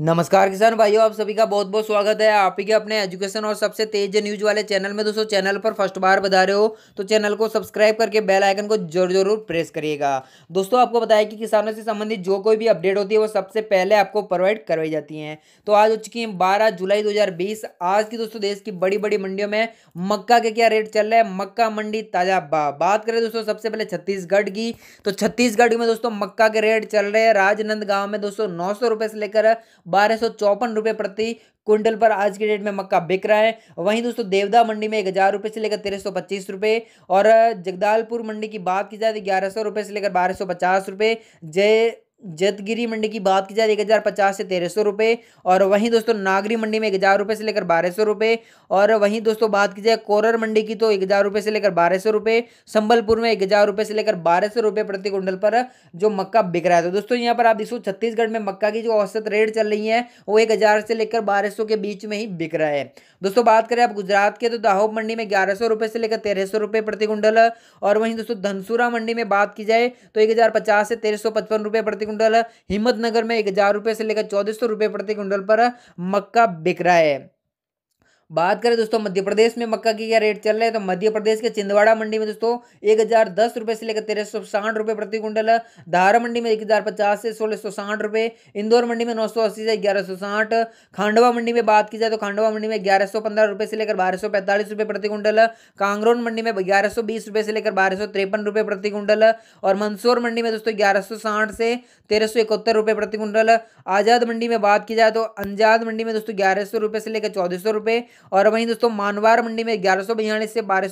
नमस्कार किसान भाइयों आप सभी का बहुत बहुत स्वागत है आप ही के अपने एजुकेशन और सबसे तेज न्यूज वाले चैनल में दोस्तों चैनल पर फर्स्ट बार बता रहे हो तो चैनल को सब्सक्राइब करके बेल आइकन को जरूर जरूर प्रेस करिएगा दोस्तों आपको बताया कि किसानों से संबंधित जो कोई भी अपडेट होती है वो सबसे पहले आपको प्रोवाइड करवाई जाती है तो आज हो चुकी है बारह जुलाई दो आज की दोस्तों देश की बड़ी बड़ी मंडियों में मक्का के क्या रेट चल रहे हैं मक्का मंडी ताजा बात करें दोस्तों सबसे पहले छत्तीसगढ़ की तो छत्तीसगढ़ में दोस्तों मक्का के रेट चल रहे हैं राजनंदगांव में दोस्तों नौ से लेकर बारह सौ चौपन रुपये प्रति क्विंटल पर आज के डेट में मक्का बिक रहा है वहीं दोस्तों देवदा मंडी में एक हज़ार रुपये से लेकर तेरह सौ पच्चीस रुपये और जगदालपुर मंडी की बात की जाए तो ग्यारह सौ रुपये से लेकर बारह सौ पचास रुपये जय जतगिरी मंडी की बात की जाए एक हज़ार पचास से तेरह सौ रुपये और वहीं दोस्तों नागरी मंडी में एक हज़ार रुपये से लेकर बारह सौ रुपये और वहीं दोस्तों बात की जाए कोरर मंडी की तो एक हज़ार रुपये से लेकर बारह सौ रुपये संबलपुर में एक हज़ार रुपये से लेकर बारह सौ रुपये प्रति कुंडल पर जो मक्का बिक रहा है तो दोस्तों यहाँ पर आप देखो छत्तीसगढ़ में मक्का की जो औसत रेट चल रही है वो एक हज़ार से लेकर बारह सौ के बीच में ही बिक रहा है दोस्तों बात करें आप गुजरात के तो दाहोब मंडी में ग्यारह सौ रुपये से लेकर तेरह सौ रुपये प्रति कुंडल और वहीं दोस्तों धनसुरा मंडी में बात की जाए तो एक हज़ार पचास से तेरह सौ पचपन रुपये प्रति क्विंटल हिम्मतनगर में एक हज़ार रुपए से लेकर चौदह सौ रुपए प्रति क्विंटल पर मक्का बिक रहा है बात करें दोस्तों मध्य प्रदेश में मक्का की क्या रेट चल रहा है तो मध्य प्रदेश के छिंदवाड़ा मंडी में दोस्तों एक हज़ार दस रुपये से लेकर तेरह सौ साठ रुपये प्रति क्विंटल धारा मंडी में एक हज़ार पचास से सोलह सौ साठ रुपये इंदौर मंडी में नौ सौ अस्सी से ग्यारह सौ साठ खांडवा मंडी में बात की जाए तो खांडवा मंडी में ग्यारह सौ पंद्रह रुपये से लेकर बारह सौ पैंतालीस रुपये प्रति क्विंटल कांगरोन मंडी में ग्यारह सौ बीस रुपये से लेकर बारह सौ तिरपन रुपये प्रति क्विंटल और मंदसौर मंडी में दोस्तों ग्यारह सौ साठ से तेरह सौ इकहत्तर रुपये प्रति क्विंटल आज़ाद मंडी में बात की जाए तो अंजाद मंडी में दोस्तों ग्यारह सौ रुपये से लेकर चौदह सौ रुपये और वहीं दोस्तों मानवार मंडी में ग्यारह से बारह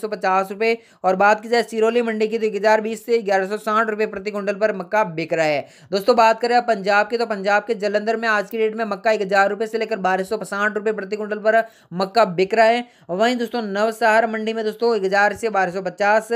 रुपए और बात की जाए सिरोली मंडी की तो ग्यारह बीस से ग्यारह रुपए प्रति क्विंटल पर मक्का बिक रहा है दोस्तों बात करें पंजाब के तो पंजाब के जलंधर में आज की डेट में मक्का एक हजार से लेकर बारह रुपए प्रति क्विंटल पर मक्का बिक रहा है वहीं दोस्तों नवसहार मंडी में दोस्तों एक से बारह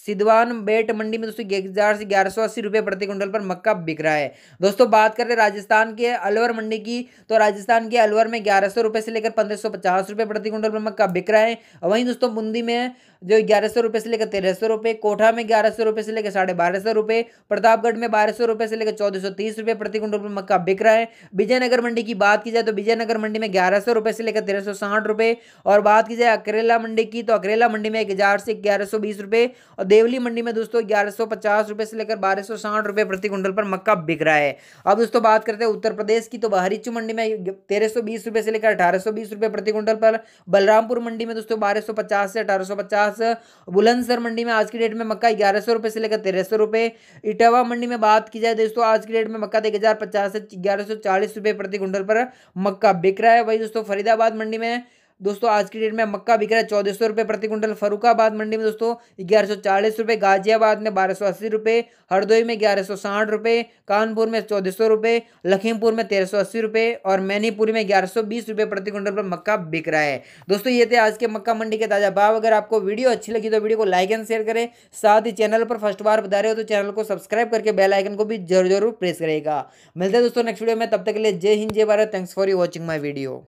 सिद्धवान बेट मंडी में दोस्तों एक से ग्यारह रुपए प्रति क्विंटल पर मक्का बिक रहा है दोस्तों बात करें राजस्थान के अलवर मंडी की तो राजस्थान के अलवर में ग्यारह रुपए से लेकर पंद्रह पचास रुपये प्रति क्विंटल पर का बिक रहा है और वहीं दोस्तों बूंदी में जो ग्यारह सौ रुपये से लेकर तेरह सौ रुपये कोठा में ग्यारह सौ रुपये से लेकर साढ़े बारह सौ रुपये प्रतापगढ़ में बारह सौ रुपये से लेकर चौदह सौ तीस रुपये प्रति क्विंटल पर मक्का बिक रहा है विजयनगर मंडी की बात की जाए तो विजयनगर मंडी में ग्यारह सौ रुपये से लेकर तेरह सौ साठ रुपये और बात की जाए अकरेला मंडी की तो अकरेला मंडी में एक हज़ार से ग्यारह सौ बीस रुपये और देवली मंडी में दोस्तों ग्यारह सौ पचास रुपये से लेकर बारह सौ साठ रुपये प्रति क्विंटल पर मक्का बिक रहा है अब दोस्तों बात करते हैं उत्तर प्रदेश की तो बहरीचू मंडी में तेरह सौ बीस रुपये से लेकर अठारह सौ बीस रुपये प्रति क्विंटल पर बलरामपुर मंडी में दोस्तों बारह सौ पचास से अठारह सौ पचास पास बुलंदसर मंडी में आज की डेट में मक्का ग्यारह सौ रुपये से लेकर तेरह सौ रुपये इटावा मंडी में बात की जाए दोस्तों आज की डेट में मक्का एक हज़ार पचास से ग्यारह सौ चालीस रुपये प्रति क्विंटल पर मक्का बिक रहा है वही दोस्तों फरीदाबाद मंडी में दोस्तों आज की डेट में मक्का बिक रहा है चौदह सौ रुपये प्रति क्विंटल फरुखाबाद मंडी में दोस्तों ग्यारह सौ चालीस रुपये गाजियाबाद में बारह सौ अस्सी रुपये हरदोई में ग्यारह सौ साठ रुपये कानपुर में चौदह सौ रुपये लखीमपुर में तेरह सौ अस्सी रुपये और मैनीपुरी में ग्यारह सौ बीस रुपये प्रति क्विंटल पर मक्का बिक रहा है दोस्तों ये थे आज के मक्का मंडी के ताज़ा भाव अगर आपको वीडियो अच्छी लगी तो वीडियो को लाइक एंड शेयर करें साथ ही चैनल पर फर्स्ट बार बता रहे हो तो चैनल को सब्सक्राइब करके बेल आइकन को भी जरूर जरूर प्रेस करेगा मिलते हैं दोस्तों नेक्स्ट वीडियो में तब तक के लिए जय हिंद जय Bharat thanks for you watching my video